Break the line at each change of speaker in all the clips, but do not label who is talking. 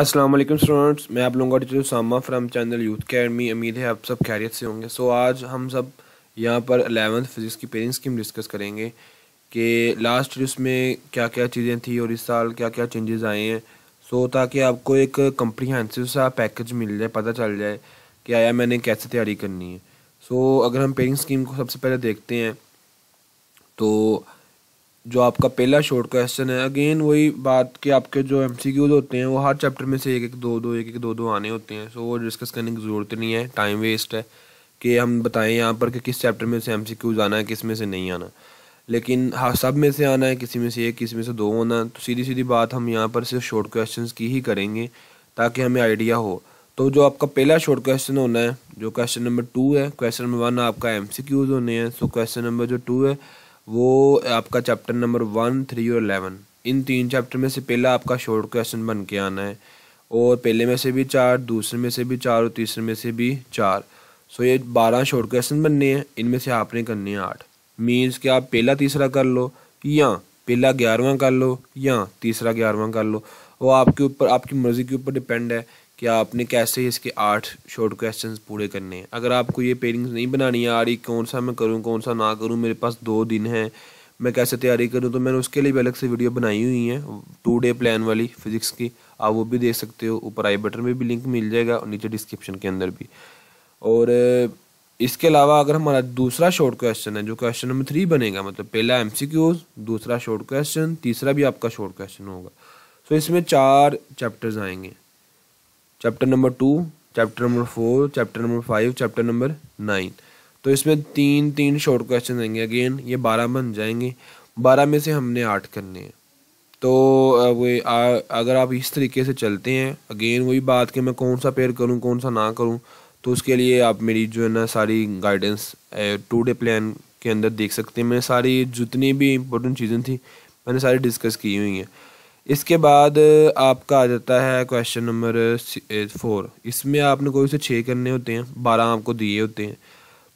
अस्सलाम वालेकुम स्टूडेंट्स मैं आप लोगों का टीचर सामा फ्रॉम चैनल यूथ अकेडमी उम्मीद है आप सब खैरियत से होंगे सो so, आज हम सब यहाँ पर अलेवंथ फिज़िक्स की पेरेंट्स स्कीम डिस्कस करेंगे कि लास्ट ईयर उसमें क्या क्या चीज़ें थी और इस साल क्या क्या चेंजेस आए हैं सो so, ताकि आपको एक कम्प्रीहेंसिव सा पैकेज मिल जाए पता चल जाए कि आया मैंने कैसे तैयारी करनी है सो so, अगर हम पेरेंट स्कीम को सबसे पहले देखते हैं तो जो आपका पहला शॉर्ट क्वेश्चन है अगेन वही बात कि आपके जो एम होते हैं वो हर चैप्टर में से एक एक दो दो एक एक दो दो आने होते हैं सो वो डिस्कस करने की ज़रूरत नहीं है टाइम वेस्ट है कि हम बताएं यहाँ पर कि किस चैप्टर में से एम आना है किस में से नहीं आना लेकिन हाँ सब में से आना है किसी में से एक किसी में से दो होना तो सीधी सीधी बात हम यहाँ पर सिर्फ शॉर्ट क्वेश्चन की ही करेंगे ताकि हमें आइडिया हो तो जो आपका पहला शॉर्ट क्वेश्चन होना है जो क्वेश्चन नंबर टू है क्वेश्चन नंबर वन आपका एम होने हैं सो क्वेश्चन नंबर जो टू है वो आपका चैप्टर नंबर वन थ्री और एलेवन इन तीन चैप्टर में से पहला आपका शॉर्ट क्वेश्चन बन के आना है और पहले में से भी चार दूसरे में से भी चार और तीसरे में से भी चार सो ये बारह शॉर्ट क्वेश्चन बनने हैं इनमें से आपने करने हैं आठ मीन्स कि आप पहला तीसरा कर लो या पहला ग्यारहवा कर लो या तीसरा ग्यारहवा कर लो वो आपके ऊपर आपकी मर्ज़ी के ऊपर डिपेंड है कि आपने कैसे इसके आठ शॉर्ट क्वेश्चन पूरे करने हैं अगर आपको ये पेयरिंग्स नहीं बनानी आ रही कौन सा मैं करूँ कौन सा ना करूँ मेरे पास दो दिन हैं मैं कैसे तैयारी करूँ तो मैंने उसके लिए भी अलग से वीडियो बनाई हुई है टू डे प्लान वाली फिजिक्स की आप वो भी देख सकते हो ऊपर आई बटन में भी लिंक मिल जाएगा और नीचे डिस्क्रिप्शन के अंदर भी और इसके अलावा अगर हमारा दूसरा शॉर्ट क्वेश्चन है जो क्वेश्चन नंबर थ्री बनेगा मतलब पहला एम दूसरा शॉर्ट क्वेश्चन तीसरा भी आपका शॉर्ट क्वेश्चन होगा तो इसमें चार चैप्टर्स आएंगे chapter number two chapter number four chapter number five chapter number nine तो इसमें तीन तीन शॉर्ट क्वेश्चन आएंगे अगेन ये बारह बन जाएंगे बारह में से हमने आठ करने हैं तो वे आ, अगर आप इस तरीके से चलते हैं अगेन वही बात कि मैं कौन सा पेयर करूं कौन सा ना करूं तो उसके लिए आप मेरी जो है ना सारी गाइडेंस टू डे प्लान के अंदर देख सकते हैं मैंने सारी जितनी भी इम्पोर्टेंट चीज़ें थी मैंने सारी डिस्कस की हुई हैं इसके बाद आपका आ जाता है क्वेश्चन नंबर फोर इसमें आपने कोई से छः करने होते हैं बारह आपको दिए होते हैं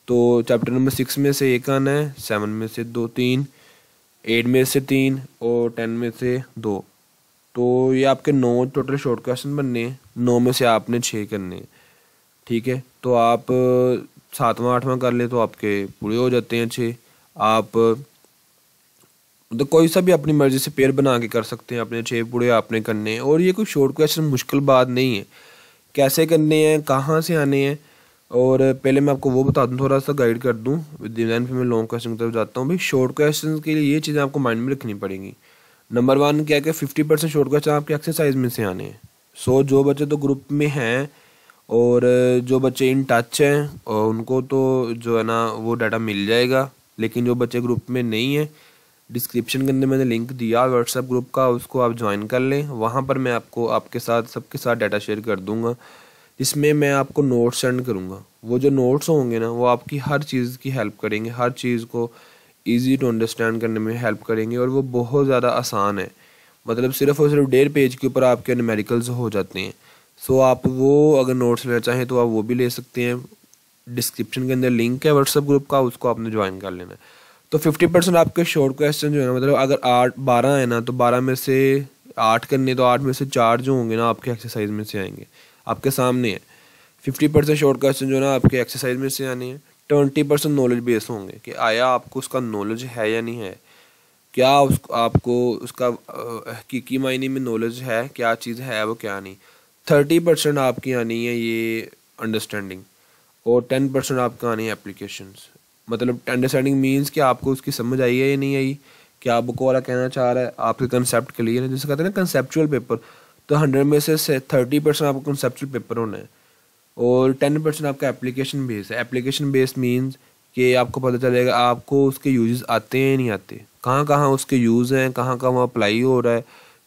तो चैप्टर नंबर सिक्स में से एक आना है सेवन में से दो तीन एट में से तीन और टेन में से दो तो ये आपके नौ टोटल शॉर्ट क्वेश्चन बनने हैं नौ में से आपने छः करने हैं ठीक है तो आप सातवां आठवां कर ले तो आपके पूरे हो जाते हैं छः आप तो कोई सा भी अपनी मर्ज़ी से पेयर बना के कर सकते हैं अपने छः पूरे आपने करने हैं और ये कोई शॉर्ट क्वेश्चन मुश्किल बात नहीं है कैसे करने हैं कहाँ से आने हैं और पहले मैं आपको वो बता दूँ थोड़ा सा गाइड कर दूँ डिज़ाइन फिर मैं लॉन्ग क्वेश्चन की तरफ जाता हूँ भाई शॉर्ट क्वेश्चन के लिए ये चीज़ें आपको माइंड में रखनी पड़ेंगी नंबर वन क्या है कि फिफ्टी परसेंट शॉर्ट क्वेश्चन आपके एक्सरसाइज में से आने हैं सो so, जो बच्चे तो ग्रुप में हैं और जो बच्चे इन टच हैं और उनको तो जो है ना वो डाटा मिल जाएगा लेकिन जो बच्चे ग्रुप में नहीं हैं डिस्क्रिप्शन के अंदर मैंने लिंक दिया व्हाट्सएप ग्रुप का उसको आप ज्वाइन कर लें वहाँ पर मैं आपको आपके साथ सबके साथ डाटा शेयर कर दूँगा जिसमें मैं आपको नोट्स सेंड करूँगा वो जो नोट्स होंगे ना वो आपकी हर चीज़ की हेल्प करेंगे हर चीज़ को ईजी टू अंडरस्टैंड करने में हेल्प करेंगे और वो बहुत ज़्यादा आसान है मतलब सिर्फ और सिर्फ डेढ़ पेज के ऊपर आपके न्यूमेरिकल्स हो जाते हैं सो आप वो अगर नोट्स लेना चाहें तो आप वो भी ले सकते हैं डिस्क्रिप्शन के अंदर लिंक है व्हाट्सएप ग्रुप का उसको आपने ज्वाइन कर लेना है तो फिफ्टी परसेंट आपके शॉर्ट क्वेश्चन जो है ना मतलब अगर आठ बारह है ना तो बारह में से आठ करने तो आठ में से चार जो होंगे ना आपके एक्सरसाइज में से आएंगे आपके सामने है फिफ्टी परसेंट शॉर्ट क्वेश्चन जो है ना आपके एक्सरसाइज में से आने हैं ट्वेंटी परसेंट नॉलेज बेस होंगे कि आया आपको उसका नॉलेज है या नहीं है क्या उस आपको उसका हकीकी मायने में नॉलेज है क्या चीज़ है वो क्या नहीं थर्टी परसेंट आपकी आनी है ये अंडरस्टैंडिंग और टेन परसेंट आपका आनी है एप्लीकेशन मतलब अंडरस्टैंडिंग मीन्स कि आपको उसकी समझ आई है या नहीं आई क्या बुक वाला कहना चाह रहा है आपके कंसेप्ट क्लियर है जैसे कहते हैं ना कंसेप्चुअल पेपर तो हंड्रेड में से थर्टी परसेंट आपको कंसेप्चुअल पेपर होना है और टेन परसेंट आपका एप्लीकेशन बेस है एप्लीकेशन बेस मीन्स कि आपको पता चलेगा आपको उसके यूजेस आते हैं या नहीं आते कहाँ कहाँ उसके यूज़ हैं कहाँ कहाँ वहाँ अप्लाई हो रहा है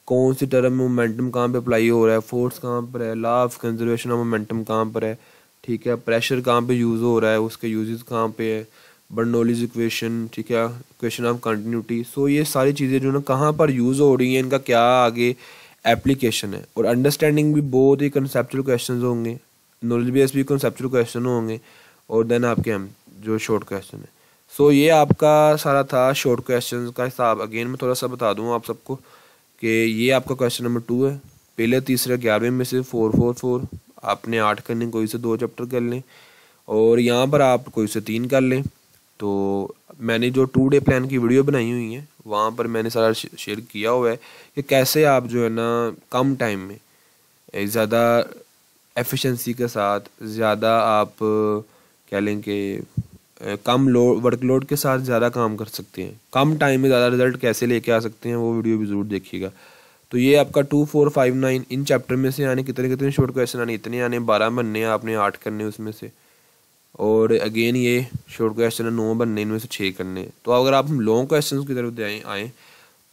कौन सी टर्म में मोमेंटम कहाँ पे अप्लाई हो रहा है फोर्स कहाँ पर है law of conservation of momentum कहाँ पर है ठीक है प्रेशर कहाँ पे यूज़ हो रहा है उसके यूजेस कहाँ पे है बर्नोलीज इक्वेशन ठीक है इक्वेशन ऑफ कंटिन्यूटी सो ये सारी चीज़ें जो ना कहाँ पर यूज़ हो रही हैं इनका क्या आगे एप्लीकेशन है और अंडरस्टैंडिंग भी बहुत ही कंसेप्चुअल क्वेश्चन होंगे नॉलेज बेस भी कंसेप्चुअल क्वेश्चन होंगे और देन आपके हम जो शॉर्ट क्वेश्चन है सो so, ये आपका सारा था शॉर्ट क्वेश्चन का हिसाब अगेन मैं थोड़ा सा बता दूँ आप सबको कि ये आपका क्वेश्चन नंबर टू है पहले तीसरे ग्यारहवें में से फोर फोर फोर आपने आठ करने कोई से दो चैप्टर कर लें और यहाँ पर आप कोई से तीन कर लें तो मैंने जो टू डे प्लान की वीडियो बनाई हुई है वहाँ पर मैंने सारा शेयर किया हुआ है कि कैसे आप जो है ना कम टाइम में ज़्यादा एफिशिएंसी के साथ ज़्यादा आप कह लें कि कम लो वर्कलोड के साथ ज़्यादा काम कर सकते हैं कम टाइम में ज़्यादा रिजल्ट कैसे लेके आ सकते हैं वो वीडियो भी ज़रूर देखिएगा तो ये आपका टू फोर फाइव नाइन इन चैप्टर में से आने कितने कितने शॉर्ट क्वेश्चन आने इतने आने बारह बनने आपने आठ करने उसमें से और अगेन ये शॉर्ट क्वेश्चन है नौ बनने इनमें से छः करने तो अगर आप हम लॉन्ग क्वेश्चन की तरफ आए आएँ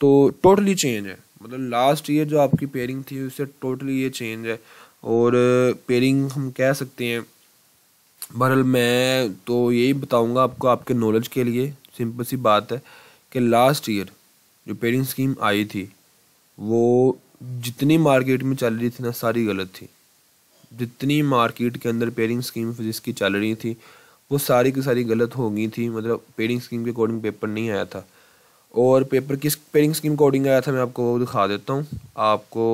तो टोटली चेंज है मतलब लास्ट ईयर जो आपकी पेयरिंग थी उससे टोटली ये चेंज है और पेयरिंग हम कह सकते हैं बहरल मैं तो यही बताऊंगा आपको आपके नॉलेज के लिए सिंपल सी बात है कि लास्ट ईयर जो पेयरिंग स्कीम आई थी वो जितनी मार्केट में चल रही थी ना सारी गलत थी जितनी मार्केट के अंदर पेयरिंग स्कीम जिसकी चल रही थी वो सारी की सारी गलत हो गई थी मतलब पेयरिंग स्कीम के अकॉर्डिंग पेपर नहीं आया था और पेपर किस पेयरिंग स्कीम अकॉर्डिंग आया था मैं आपको वो दिखा देता हूँ आपको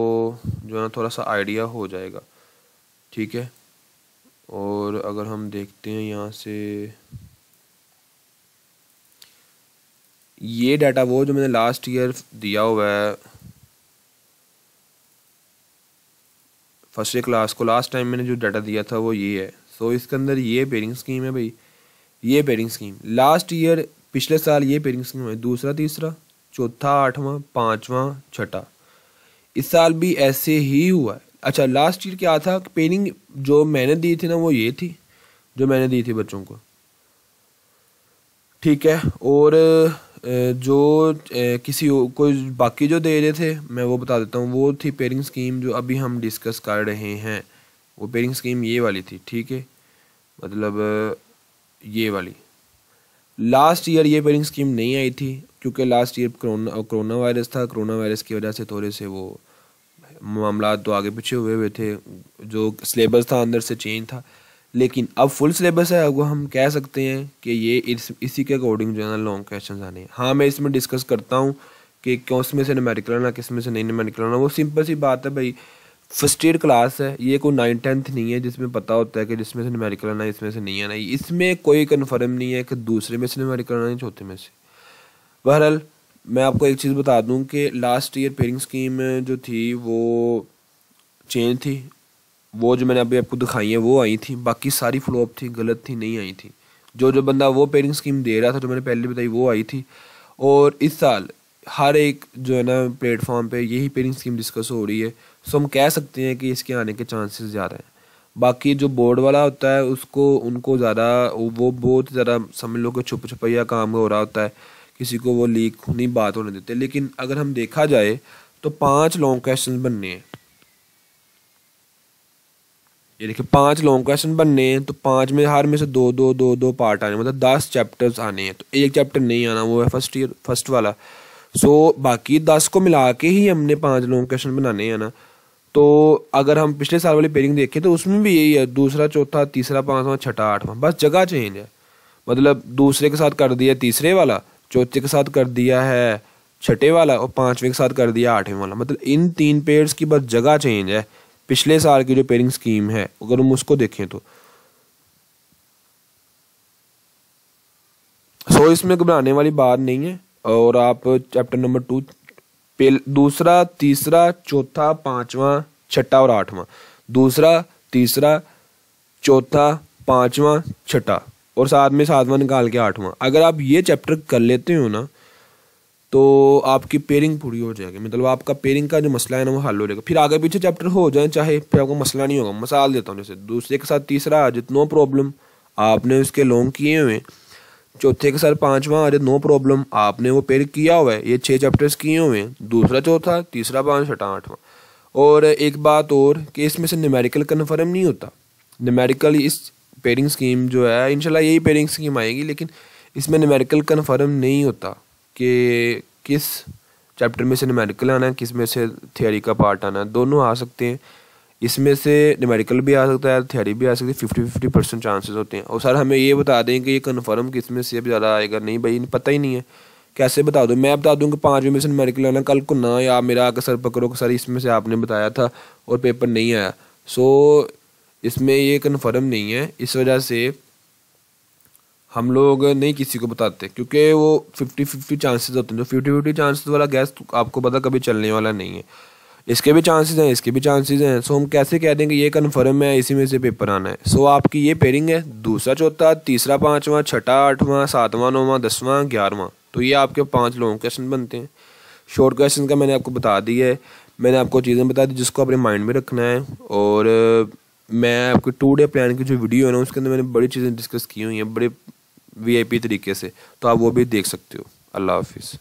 जो है ना थोड़ा सा आइडिया हो जाएगा ठीक है और अगर हम देखते हैं यहाँ से ये डाटा वो जो मैंने लास्ट ईयर दिया हुआ है फर्स्ट ईयर क्लास को लास्ट टाइम मैंने जो डाटा दिया था वो ये है सो so, इसके अंदर ये पेयरिंग स्कीम है भाई ये पेयरिंग स्कीम लास्ट ईयर पिछले साल ये पेयरिंग स्कीम है दूसरा तीसरा चौथा आठवां पाँचवा छठा इस साल भी ऐसे ही हुआ है अच्छा लास्ट ईयर क्या था पेयरिंग जो मैंने दी थी ना वो ये थी जो मैंने दी थी बच्चों को ठीक है और जो किसी कोई बाकी जो दे रहे थे मैं वो बता देता हूँ वो थी पेयरिंग स्कीम जो अभी हम डिस्कस कर रहे हैं वो पेयरिंग स्कीम ये वाली थी ठीक है मतलब ये वाली लास्ट ईयर ये पेयरिंग स्कीम नहीं आई थी क्योंकि last year corona corona virus था करोना वायरस की वजह से थोड़े से वो मामला तो आगे पीछे हुए हुए थे जो सिलेबस था अंदर से चेंज था लेकिन अब फुल सिलेबस है अब हम कह सकते हैं कि ये इस इसी के अकॉर्डिंग जो है ना लॉन्ग क्वेश्चन आने हैं हाँ मैं इसमें डिस्कस करता हूँ कि क्यों उसमें से नमेरिकल आना किस में से नहीं नमेरिकल आना वो सिंपल सी बात है भाई फर्स्ट ईयर क्लास है ये कोई नाइन टेंथ नहीं है जिसमें पता होता है कि जिसमें से लाना आना इसमें से नहीं आना इसमें कोई कन्फर्म नहीं है कि दूसरे में से न्यूमेरिकल आना चौथे में से बहरहाल मैं आपको एक चीज़ बता दूँ कि लास्ट ईयर पेरिंग स्कीम जो थी वो चेंज थी वो जो मैंने अभी आपको दिखाई है वो आई थी बाकी सारी फ्लॉप थी गलत थी नहीं आई थी जो जो बंदा वो पेरिंग स्कीम दे रहा था जो मैंने पहले बताई वो आई थी और इस साल हर एक जो है ना प्लेटफॉर्म पे यही पेरिंग स्कीम डिस्कस हो रही है सो हम कह सकते हैं कि इसके आने के चांसेस ज़्यादा हैं बाकी जो बोर्ड वाला होता है उसको उनको ज़्यादा वो बहुत ज़्यादा समझ लो कि छुप छुपैया काम हो रहा होता है किसी को वो लीक नहीं बात होने देते लेकिन अगर हम देखा जाए तो पाँच लॉन्ग क्वेश्चन बनने हैं ये देखिए पांच लॉन्ग क्वेश्चन बनने हैं तो पांच में हर में से दो दो दो दो पार्ट आने मतलब दस चैप्टर्स आने हैं तो एक चैप्टर नहीं आना वो है फर्स्ट ईयर फर्स्ट वाला सो so, बाकी दस को मिला के ही हमने पांच लॉन्ग क्वेश्चन बनाने हैं ना तो अगर हम पिछले साल वाली पेरिंग देखें तो उसमें भी यही है दूसरा चौथा तीसरा पाँचवा छठा आठवां बस जगह चेंज है मतलब दूसरे के साथ कर दिया तीसरे वाला चौथे के साथ कर दिया है छठे वाला और पाँचवें के साथ कर दिया आठवें वाला मतलब इन तीन पेयर्स की बस जगह चेंज है पिछले साल की जो पेरिंग स्कीम है अगर हम उसको देखें तो सो इसमें घबराने वाली बात नहीं है और आप चैप्टर नंबर टू दूसरा तीसरा चौथा पांचवा छठा और आठवां दूसरा तीसरा चौथा पांचवा छठा और साथ में सातवां निकाल के आठवां अगर आप ये चैप्टर कर लेते हो ना तो आपकी पेयरिंग पूरी हो जाएगी मतलब आपका पेयरिंग का जो मसला है ना वो हल हो जाएगा फिर आगे पीछे चैप्टर हो जाए चाहे फिर आपको मसला नहीं होगा मसाल देता हूँ जैसे दूसरे के साथ तीसरा आ जाए नो प्रॉब्लम आपने उसके लॉन्ग किए हुए चौथे के साथ पाँचवा आज नो प्रॉब्लम आपने वो पेयर किया हुआ है ये छः चैप्टर्स किए हुए हैं दूसरा चौथा तीसरा पाँच छठा आठवां और एक बात और कि इसमें से न्यूमेरिकल कन्फर्म नहीं होता न्यूमेरिकल इस पेयरिंग स्कीम जो है इनशाला यही पेयरिंग स्कीम आएगी लेकिन इसमें न्यूमेरिकल कन्फर्म नहीं होता कि किस चैप्टर में से न्यूमेरिकल आना है किस में से थियोरी का पार्ट आना है दोनों आ सकते हैं इसमें से न्यूमेरिकल भी आ सकता है थियोरी भी आ सकती है फिफ्टी फिफ्टी परसेंट चांसेस होते हैं और सर हमें ये बता दें कि ये कन्फर्म किस में से ज़्यादा आएगा नहीं भाई पता ही नहीं है कैसे बता दूँ मैं बता दूँ कि पाँचवें में से न्यूमेरिकल आना कल को ना या मेरा आकर सर पकड़ो कि सर इसमें से आपने बताया था और पेपर नहीं आया सो इसमें ये कन्फर्म नहीं है इस वजह से हम लोग नहीं किसी को बताते क्योंकि वो फिफ्टी फिफ्टी चांसेस होते हैं जो फिफ्टी फिफ्टी चांसेस वाला गैस तो आपको पता कभी चलने वाला नहीं है इसके भी चांसेस हैं इसके भी चांसेस हैं सो हम कैसे कह देंगे ये कन्फर्म है इसी में से पेपर आना है सो आपकी ये पेयरिंग है दूसरा चौथा तीसरा पाँचवा छठा आठवां सातवां नौवां दसवां ग्यारहवां तो ये आपके पाँच लॉन्ग क्वेश्चन बनते हैं शॉर्ट क्वेश्चन का मैंने आपको बता दिया है मैंने आपको चीज़ें बता दी जिसको अपने माइंड में रखना है और मैं आपके टू डे प्लान की जो वीडियो है ना उसके अंदर मैंने बड़ी चीज़ें डिस्कस की हुई हैं बड़े वीआईपी तरीके से तो आप वो भी देख सकते हो अल्लाह हाफिज़